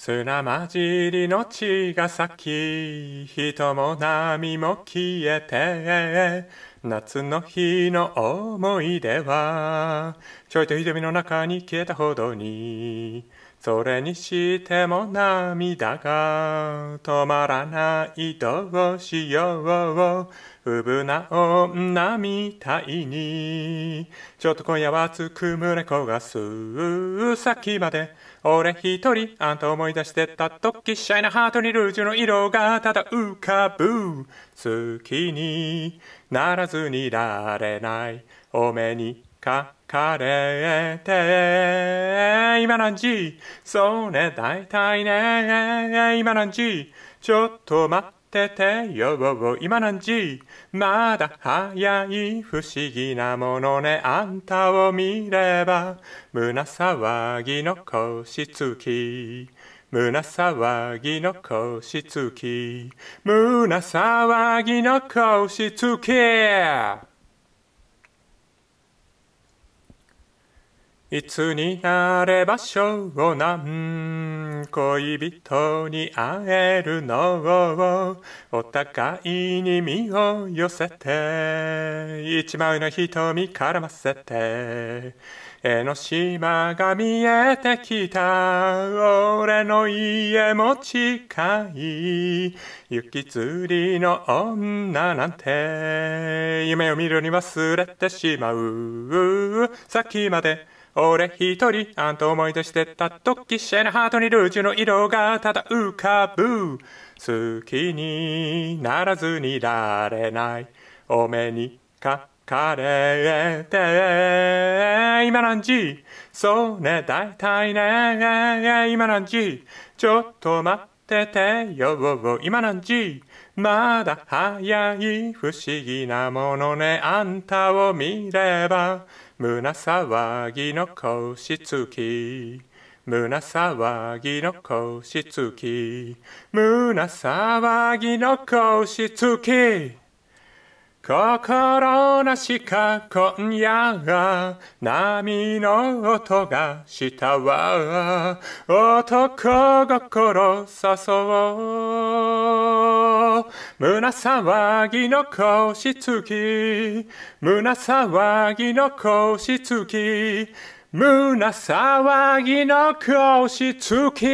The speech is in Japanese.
砂混じりの血が咲き人も波も消えて夏の日の思い出はちょいと瞳の中に消えたほどにそれにしても涙が止まらないどうしよう。うぶな女みたいに。ちょっと今夜はつくむれがすう先まで。俺一人、あんた思い出してた時、シャイなハートにルージュの色がただ浮かぶ。好きにならずにいられない。お目にか枯れて、今何時そうね、大体ね、今何時ちょっと待っててよ、今何時まだ早い不思議なものね、あんたを見れば、胸騒ぎの腰つき。胸騒ぎの腰つき。胸騒ぎの腰つき。いつになればなん。恋人に会えるのをお互いに身を寄せて一枚の瞳絡ませて江の島が見えてきた俺の家も近い雪釣りの女なんて夢を見るに忘れてしまう先まで俺一人、あんた思い出してた時、シェのハートにルージの色がただ浮かぶ。好きにならずにいられない。お目にかかれて、今何時そうね、大体ね、今何時ちょっと待って。ててよ今何時まだ早い不思議なものねあんたを見れば胸騒ぎの腰つき胸騒ぎの腰つき胸騒ぎの腰つき心なしか今夜が波の音がしたわ男心誘おう胸騒ぎの腰つき胸騒ぎの腰つき胸騒ぎの腰つき